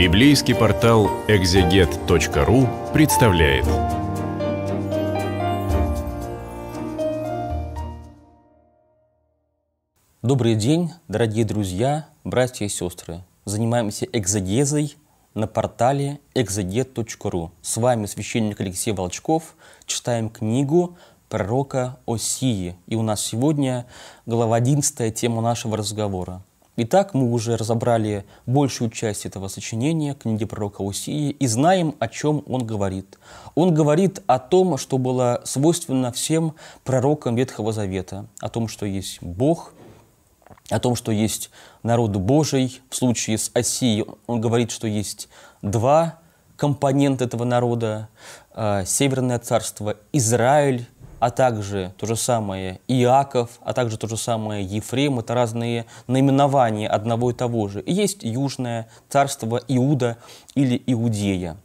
Библейский портал экзегет.ру представляет. Добрый день, дорогие друзья, братья и сестры. Занимаемся экзегезой на портале экзегет.ру. С вами священник Алексей Волчков. Читаем книгу пророка Осии. И у нас сегодня глава 11, тема нашего разговора – Итак, мы уже разобрали большую часть этого сочинения, книги пророка Усии, и знаем, о чем он говорит. Он говорит о том, что было свойственно всем пророкам Ветхого Завета, о том, что есть Бог, о том, что есть народ Божий. В случае с Осией он говорит, что есть два компонента этого народа. Э, Северное царство, Израиль, а также то же самое Иаков, а также то же самое Ефрем. Это разные наименования одного и того же. И есть Южное царство Иуда или Иудея.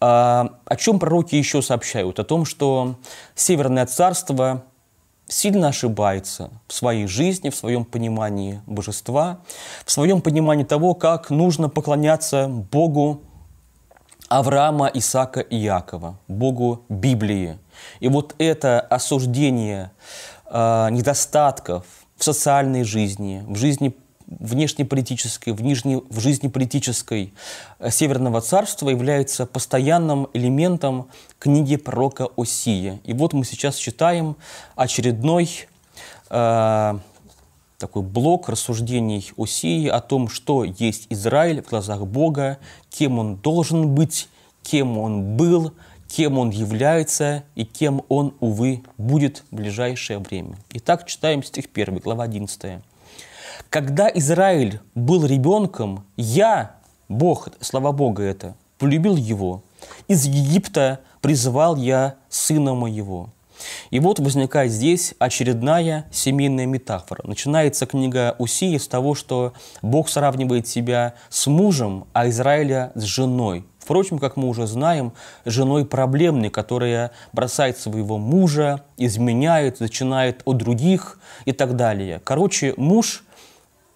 А, о чем пророки еще сообщают? О том, что Северное царство сильно ошибается в своей жизни, в своем понимании божества, в своем понимании того, как нужно поклоняться Богу Авраама, Исаака и Якова, Богу Библии. И вот это осуждение э, недостатков в социальной жизни, в жизни внешнеполитической, в, нижне, в жизни политической э, Северного Царства является постоянным элементом книги пророка Осия. И вот мы сейчас читаем очередной э, такой блок рассуждений Осии о том, что есть Израиль в глазах Бога, кем он должен быть, кем он был, кем он является и кем он, увы, будет в ближайшее время. Итак, читаем стих 1, глава 11. «Когда Израиль был ребенком, я, Бог, слова Бога это, полюбил его. Из Египта призывал я сына моего». И вот возникает здесь очередная семейная метафора. Начинается книга Усии с того, что Бог сравнивает себя с мужем, а Израиля с женой. Впрочем, как мы уже знаем, женой проблемной, которая бросает своего мужа, изменяет, начинает от других и так далее. Короче, муж,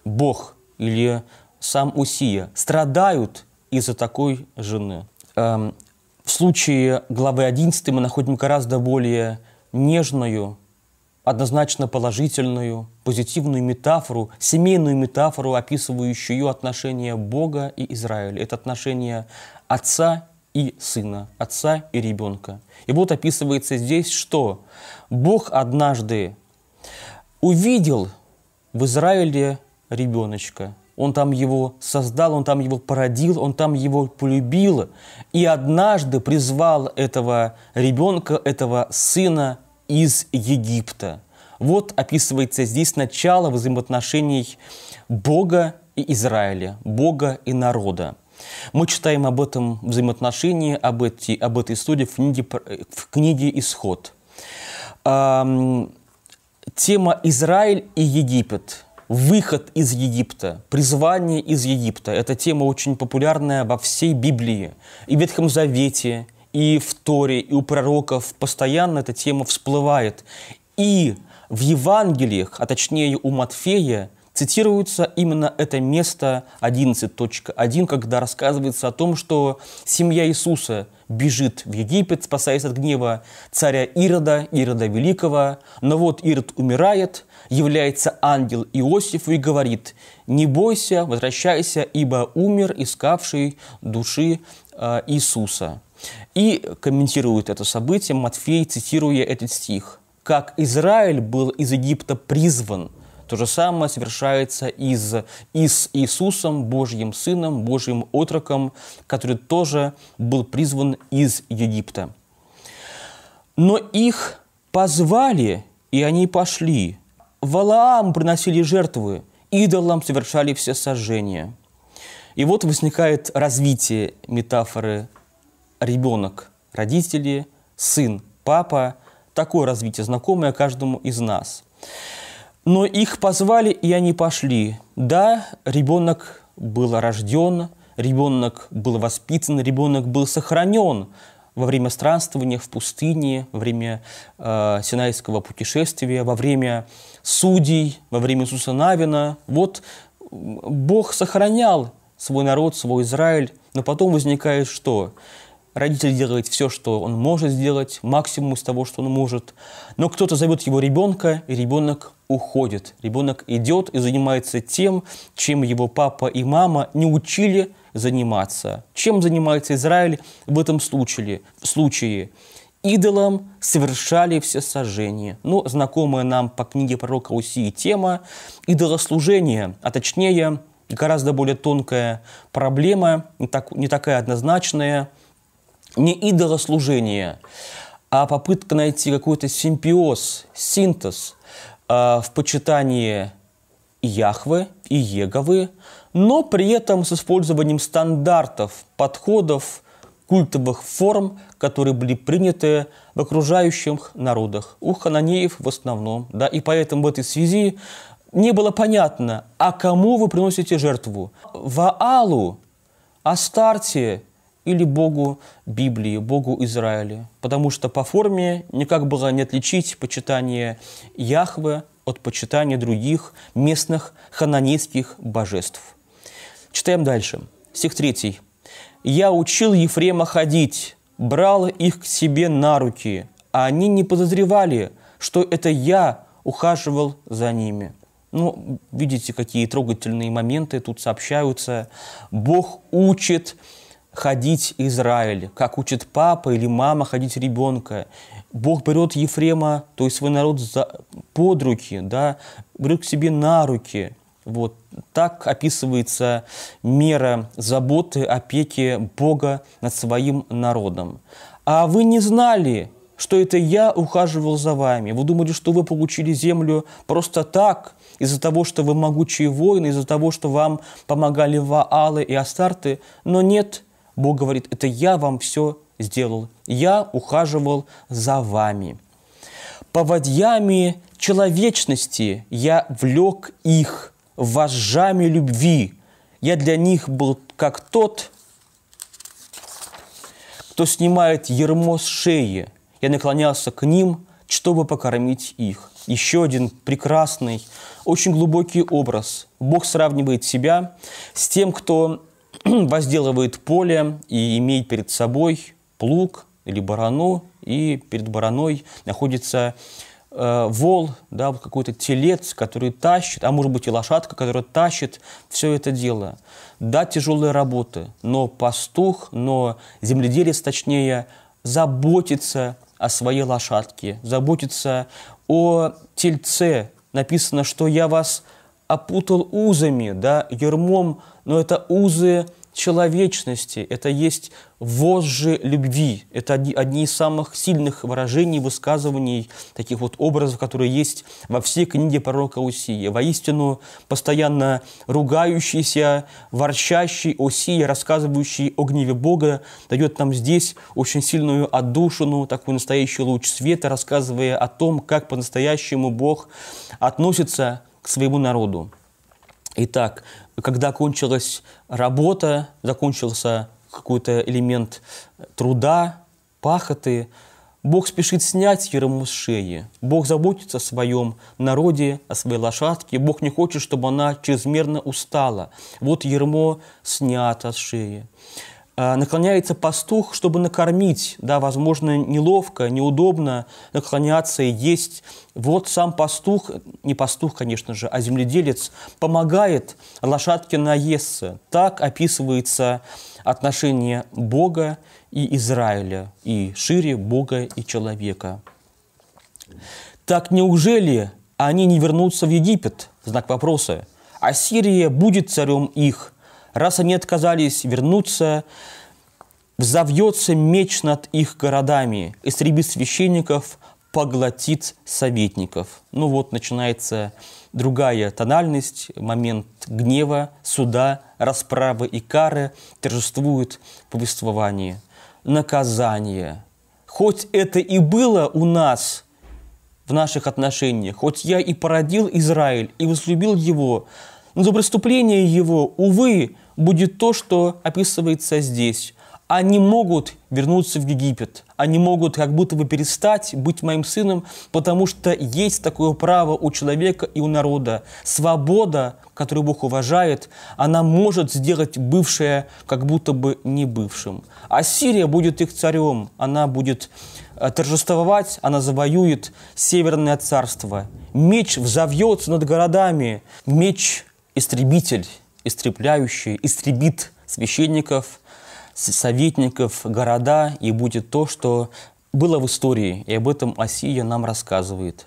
Бог или сам Усия страдают из-за такой жены. Эм, в случае главы 11 мы находим гораздо более нежную, однозначно положительную, позитивную метафору, семейную метафору, описывающую отношения Бога и Израиля. Это отношение отца и сына, отца и ребенка. И вот описывается здесь, что Бог однажды увидел в Израиле ребеночка – он там его создал, он там его породил, он там его полюбил. И однажды призвал этого ребенка, этого сына из Египта. Вот описывается здесь начало взаимоотношений Бога и Израиля, Бога и народа. Мы читаем об этом взаимоотношении, об, эти, об этой истории в книге, в книге «Исход». Эм, тема «Израиль и Египет» выход из Египта, призвание из Египта. Это тема очень популярная во всей Библии, и в Ветхом Завете, и в Торе, и у пророков. Постоянно эта тема всплывает. И в Евангелиях, а точнее у Матфея, цитируется именно это место 11.1, когда рассказывается о том, что семья Иисуса бежит в Египет, спасаясь от гнева царя Ирода, Ирода Великого. Но вот Ирод умирает, является ангел Иосифу и говорит, «Не бойся, возвращайся, ибо умер искавший души э, Иисуса». И комментирует это событие Матфей, цитируя этот стих. «Как Израиль был из Египта призван, то же самое совершается и с, и с Иисусом, Божьим Сыном, Божьим Отроком, который тоже был призван из Египта. Но их позвали, и они пошли. Валаам приносили жертвы, идолам совершали все сожжения. И вот возникает развитие метафоры ребенок, родители, сын, папа. Такое развитие, знакомое каждому из нас. Но их позвали, и они пошли. Да, ребенок был рожден, ребенок был воспитан, ребенок был сохранен, во время странствования в пустыне, во время э, синайского путешествия, во время судей, во время Иисуса Навина. Вот Бог сохранял свой народ, свой Израиль, но потом возникает что? Родитель делает все, что он может сделать, максимум из того, что он может. Но кто-то зовет его ребенка, и ребенок уходит. Ребенок идет и занимается тем, чем его папа и мама не учили – заниматься. Чем занимается Израиль в этом случае? В случае идолам совершали все сожжения. Ну, знакомая нам по книге пророка Усии тема идолослужения, а точнее гораздо более тонкая проблема, не, так, не такая однозначная, не идолослужение, а попытка найти какой-то симбиоз, синтез э, в почитании Яхвы и Еговы, но при этом с использованием стандартов, подходов, культовых форм, которые были приняты в окружающих народах, у хананеев в основном. Да, и поэтому в этой связи не было понятно, а кому вы приносите жертву? Ваалу, Астарте или Богу Библии, Богу Израиля. Потому что по форме никак было не отличить почитание Яхве от почитания других местных хананейских божеств. Читаем дальше. Стих 3. «Я учил Ефрема ходить, брал их к себе на руки, а они не подозревали, что это я ухаживал за ними». Ну, видите, какие трогательные моменты тут сообщаются. Бог учит ходить Израиль, как учит папа или мама ходить ребенка. Бог берет Ефрема, то есть свой народ за, под руки, да, берет к себе на руки – вот так описывается мера заботы, опеки Бога над своим народом. А вы не знали, что это я ухаживал за вами. Вы думали, что вы получили землю просто так, из-за того, что вы могучие воины, из-за того, что вам помогали Ваалы и Астарты. Но нет, Бог говорит, это я вам все сделал. Я ухаживал за вами. Поводьями человечности я влек их – вожжами любви. Я для них был как тот, кто снимает ермо с шеи. Я наклонялся к ним, чтобы покормить их. Еще один прекрасный, очень глубокий образ. Бог сравнивает себя с тем, кто возделывает поле и имеет перед собой плуг или барану, и перед бараной находится Э, вол, да, вот какой-то телец, который тащит, а может быть и лошадка, которая тащит все это дело. Да, тяжелые работы, но пастух, но земледелец, точнее, заботится о своей лошадке, заботится о тельце. Написано, что я вас опутал узами, да, ермом, но это узы – человечности, это есть вожжи любви. Это одни из самых сильных выражений, высказываний, таких вот образов, которые есть во всей книге пророка Усия. Воистину, постоянно ругающийся, ворчащий Усия, рассказывающий о гневе Бога, дает нам здесь очень сильную отдушину, такой настоящий луч света, рассказывая о том, как по-настоящему Бог относится к своему народу. Итак, когда кончилась работа, закончился какой-то элемент труда, пахоты, Бог спешит снять ярому с шеи. Бог заботится о своем народе, о своей лошадке. Бог не хочет, чтобы она чрезмерно устала. Вот ермо снято с шеи. Э, наклоняется пастух, чтобы накормить, да, возможно, неловко, неудобно наклоняться и есть. Вот сам пастух, не пастух, конечно же, а земледелец, помогает лошадке наесться. Так описывается отношение Бога и Израиля, и шире Бога и человека. Так неужели они не вернутся в Египет? Знак вопроса. А Сирия будет царем их, Раз они отказались вернуться, взовьется меч над их городами, истребит священников, поглотит советников. Ну вот начинается другая тональность, момент гнева, суда, расправы и кары торжествует повествование. Наказание. Хоть это и было у нас в наших отношениях, хоть я и породил Израиль и возлюбил его, но за преступление его, увы, будет то, что описывается здесь. Они могут вернуться в Египет, они могут как будто бы перестать быть моим сыном, потому что есть такое право у человека и у народа. Свобода, которую Бог уважает, она может сделать бывшее как будто бы не бывшим. А Сирия будет их царем, она будет э, торжествовать, она завоюет Северное царство. Меч взовьется над городами, меч – истребитель, истребляющий, истребит священников, советников, города, и будет то, что было в истории, и об этом Осия нам рассказывает.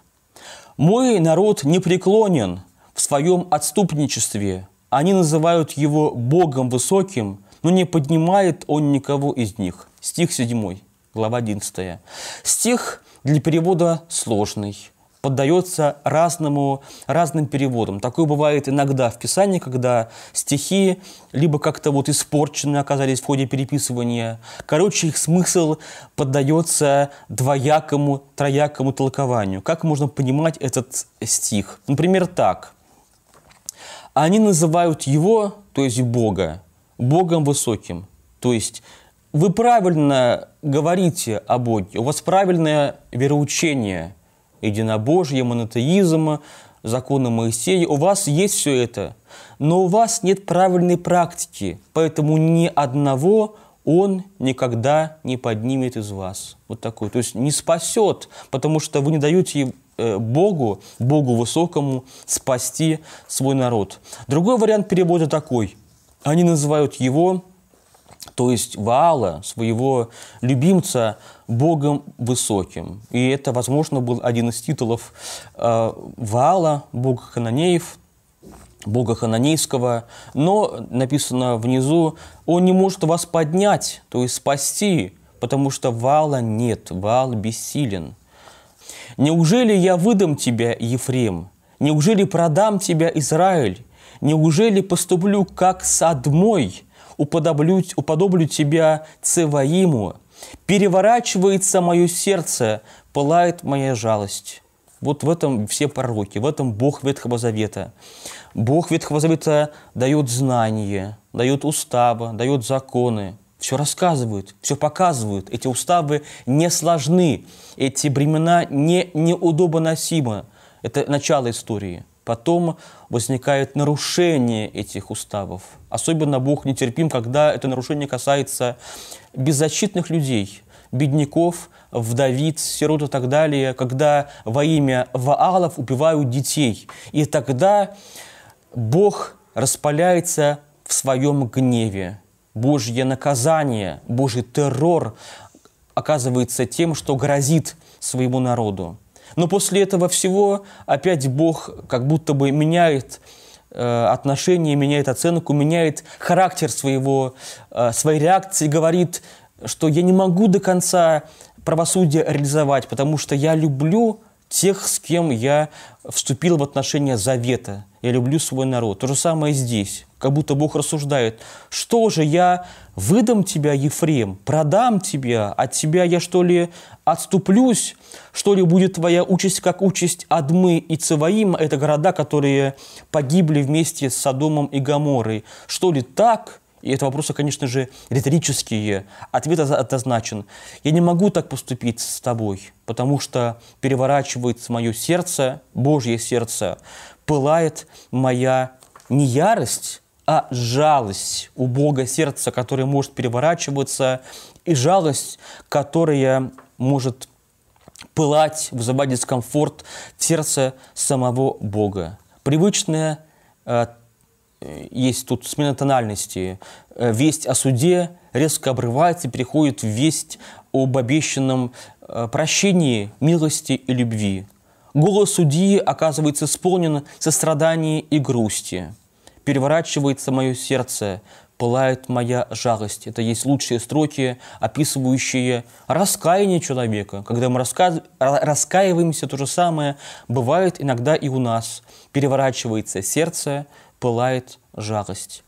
«Мой народ не преклонен в своем отступничестве. Они называют его Богом высоким, но не поднимает он никого из них». Стих 7, глава 11. Стих для перевода сложный – поддается разному, разным переводам. Такое бывает иногда в Писании, когда стихи либо как-то вот испорчены оказались в ходе переписывания. Короче, их смысл поддается двоякому, троякому толкованию. Как можно понимать этот стих? Например, так. Они называют его, то есть Бога, Богом высоким. То есть вы правильно говорите о Боге, у вас правильное вероучение – единобожия, монотеизма, закона Моисея. У вас есть все это, но у вас нет правильной практики, поэтому ни одного он никогда не поднимет из вас. Вот такой. То есть не спасет, потому что вы не даете э, Богу, Богу Высокому, спасти свой народ. Другой вариант перевода такой. Они называют его, то есть Ваала, своего любимца, Богом Высоким. И это, возможно, был один из титулов э, Ваала, Бога Хананеев, Бога Хананейского. Но написано внизу, он не может вас поднять, то есть спасти, потому что Вала нет, Вал бессилен. Неужели я выдам тебя, Ефрем? Неужели продам тебя, Израиль? Неужели поступлю как с одной, уподоблю, уподоблю тебя Цеваиму, Переворачивается мое сердце, пылает моя жалость. Вот в этом все пророки, в этом Бог Ветхого Завета. Бог Ветхого Завета дает знания, дает уставы, дает законы, все рассказывают, все показывают. Эти уставы не сложны, эти времена не, неудобоносимы. Это начало истории. Потом возникает нарушение этих уставов. Особенно Бог нетерпим, когда это нарушение касается беззащитных людей, бедняков, вдовиц, сирот и так далее, когда во имя Ваалов убивают детей. И тогда Бог распаляется в своем гневе. Божье наказание, Божий террор оказывается тем, что грозит своему народу. Но после этого всего опять Бог как будто бы меняет Э, отношение, меняет оценку, меняет характер своего, э, своей реакции, говорит, что я не могу до конца правосудие реализовать, потому что я люблю тех, с кем я вступил в отношения завета. Я люблю свой народ. То же самое здесь. Как будто Бог рассуждает, что же я выдам тебя, Ефрем, продам тебя, от тебя я что ли отступлюсь, что ли будет твоя участь, как участь Адмы и Цеваим, это города, которые погибли вместе с Содомом и Гаморой, что ли так – и это вопросы, конечно же, риторические. Ответ однозначен. Я не могу так поступить с тобой, потому что переворачивается мое сердце, Божье сердце, пылает моя не ярость, а жалость у Бога сердца, которое может переворачиваться, и жалость, которая может пылать, вызывать дискомфорт сердца самого Бога. Привычная э, есть тут смена тональности. Э, весть о суде резко обрывается и переходит в весть об обещанном э, прощении, милости и любви. Голос судьи оказывается исполнен сострадания и грусти – переворачивается мое сердце, пылает моя жалость. Это есть лучшие строки, описывающие раскаяние человека. Когда мы раскаиваемся, то же самое бывает иногда и у нас. Переворачивается сердце, пылает жалость.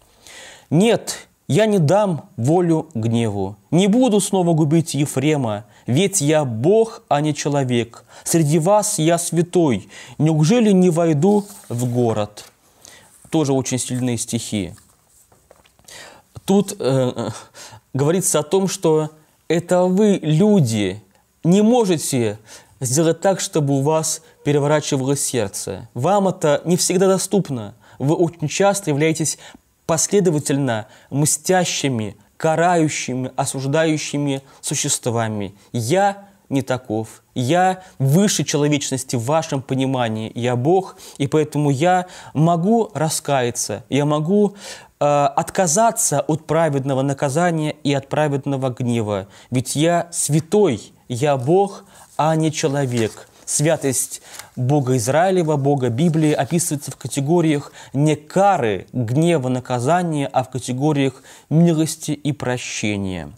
«Нет, я не дам волю гневу, не буду снова губить Ефрема, ведь я Бог, а не человек. Среди вас я святой, неужели не войду в город?» тоже очень сильные стихи. Тут э, э, говорится о том, что это вы, люди, не можете сделать так, чтобы у вас переворачивалось сердце. Вам это не всегда доступно. Вы очень часто являетесь последовательно мстящими, карающими, осуждающими существами. Я не таков. Я выше человечности в вашем понимании. Я Бог, и поэтому я могу раскаяться, я могу э, отказаться от праведного наказания и от праведного гнева. Ведь я святой, я Бог, а не человек. Святость Бога Израилева, Бога Библии описывается в категориях не кары, гнева, наказания, а в категориях милости и прощения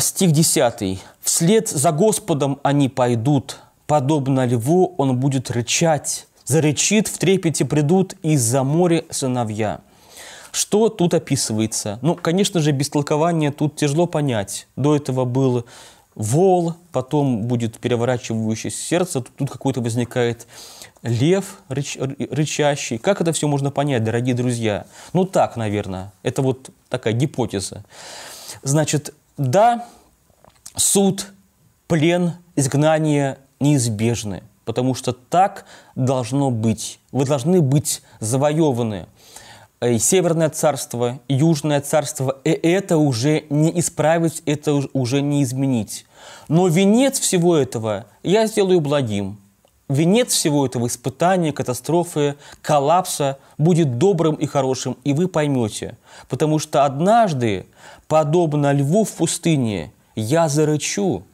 стих 10. «Вслед за Господом они пойдут, подобно льву он будет рычать, зарычит, в трепете придут из-за моря сыновья». Что тут описывается? Ну, конечно же, без толкования тут тяжело понять. До этого был вол, потом будет переворачивающее сердце, тут, тут какой-то возникает лев рыч, рычащий. Как это все можно понять, дорогие друзья? Ну так, наверное. Это вот такая гипотеза. Значит, да, суд, плен, изгнание неизбежны, потому что так должно быть. Вы должны быть завоеваны. Э, и Северное царство, и Южное царство, и э, это уже не исправить, это уже не изменить. Но венец всего этого я сделаю благим. Венец всего этого испытания, катастрофы, коллапса будет добрым и хорошим, и вы поймете. Потому что однажды подобно льву в пустыне, я зарычу,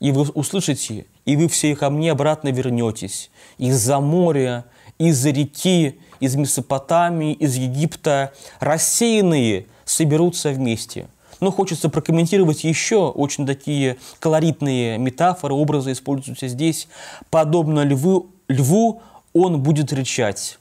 и вы услышите, и вы все ко мне обратно вернетесь. Из-за моря, из-за реки, из Месопотамии, из Египта рассеянные соберутся вместе. Но хочется прокомментировать еще очень такие колоритные метафоры, образы используются здесь. Подобно льву, льву он будет рычать.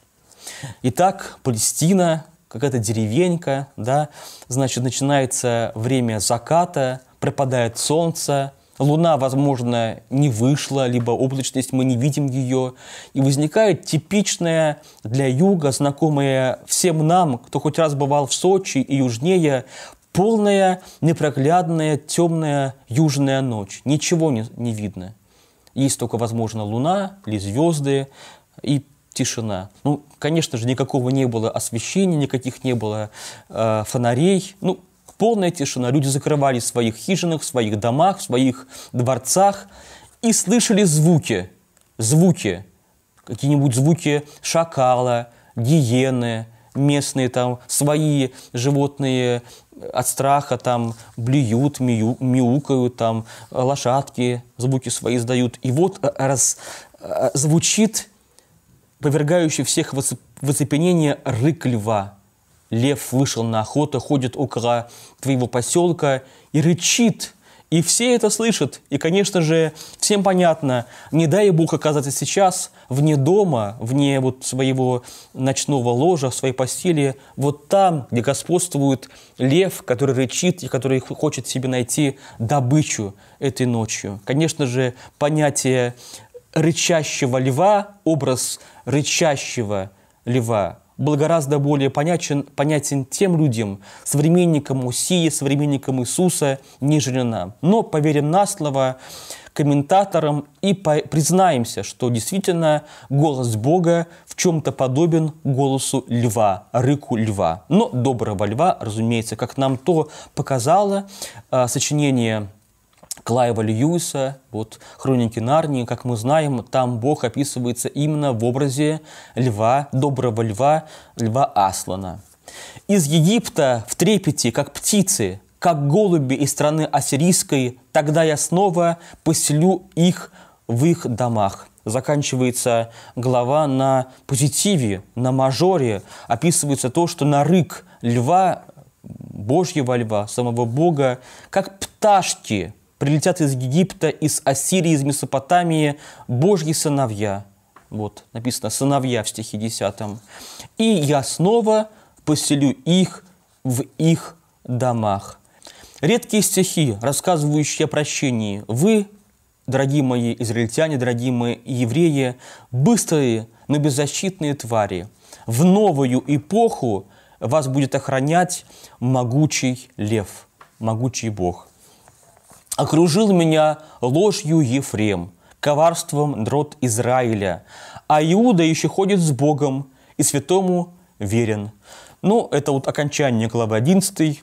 Итак, Палестина, какая-то деревенька, да, значит, начинается время заката, пропадает солнце, Луна, возможно, не вышла, либо облачность, мы не видим ее. И возникает типичная для юга, знакомая всем нам, кто хоть раз бывал в Сочи и южнее, полная, непроглядная, темная южная ночь. Ничего не, не видно. Есть только, возможно, Луна или звезды, и тишина. Ну, конечно же, никакого не было освещения, никаких не было э, фонарей. Ну, полная тишина. Люди закрывались в своих хижинах, в своих домах, в своих дворцах и слышали звуки. Звуки. Какие-нибудь звуки шакала, гиены, местные там свои животные от страха там блюют, мию, мяукают, там лошадки звуки свои издают. И вот раз э, звучит повергающий всех в оцепенение рык льва. Лев вышел на охоту, ходит около твоего поселка и рычит. И все это слышат. И, конечно же, всем понятно, не дай Бог оказаться сейчас вне дома, вне вот своего ночного ложа, своей постели, вот там, где господствует лев, который рычит и который хочет себе найти добычу этой ночью. Конечно же, понятие рычащего льва, образ рычащего льва был гораздо более понятен, понятен тем людям, современникам Усии, современникам Иисуса, нежели нам. Но поверим на слово комментаторам и признаемся, что действительно голос Бога в чем-то подобен голосу льва, рыку льва. Но доброго льва, разумеется, как нам то показало а, сочинение Клайва Льюиса, вот «Хроники Нарнии», как мы знаем, там Бог описывается именно в образе льва, доброго льва, льва Аслана. Из Египта в трепете, как птицы, как голуби из страны ассирийской, тогда я снова поселю их в их домах. Заканчивается глава на позитиве, на мажоре. Описывается то, что на рык льва, Божьего льва, самого Бога, как пташки – прилетят из Египта, из Ассирии, из Месопотамии Божьи сыновья. Вот написано «сыновья» в стихе 10. «И я снова поселю их в их домах». Редкие стихи, рассказывающие о прощении. Вы, дорогие мои израильтяне, дорогие мои евреи, быстрые, но беззащитные твари. В новую эпоху вас будет охранять могучий лев, могучий Бог – Окружил меня ложью Ефрем, коварством дрот Израиля, а Иуда еще ходит с Богом и святому верен. Ну, это вот окончание главы 11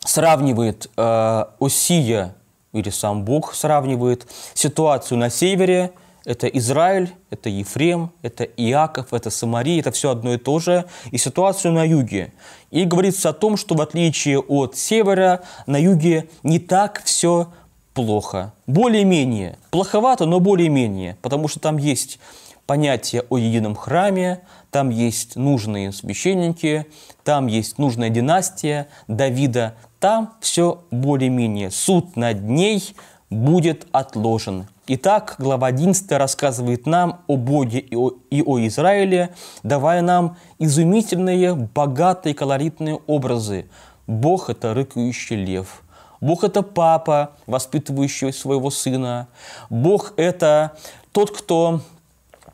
сравнивает э, Осия, или сам Бог сравнивает ситуацию на севере – это Израиль, это Ефрем, это Иаков, это Самария, это все одно и то же, и ситуацию на юге. И говорится о том, что в отличие от севера, на юге не так все плохо. Более-менее. Плоховато, но более-менее. Потому что там есть понятие о едином храме, там есть нужные священники, там есть нужная династия Давида. Там все более-менее. Суд над ней будет отложен. Итак, глава 11 рассказывает нам о Боге и о, и о Израиле, давая нам изумительные, богатые, колоритные образы. Бог – это рыкающий лев. Бог – это папа, воспитывающий своего сына. Бог – это тот, кто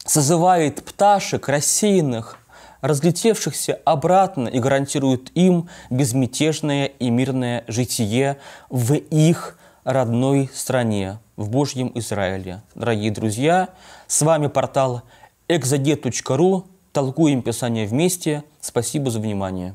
созывает пташек рассеянных, разлетевшихся обратно и гарантирует им безмятежное и мирное житие в их родной стране, в Божьем Израиле. Дорогие друзья, с вами портал exode.ru. Толкуем Писание вместе. Спасибо за внимание.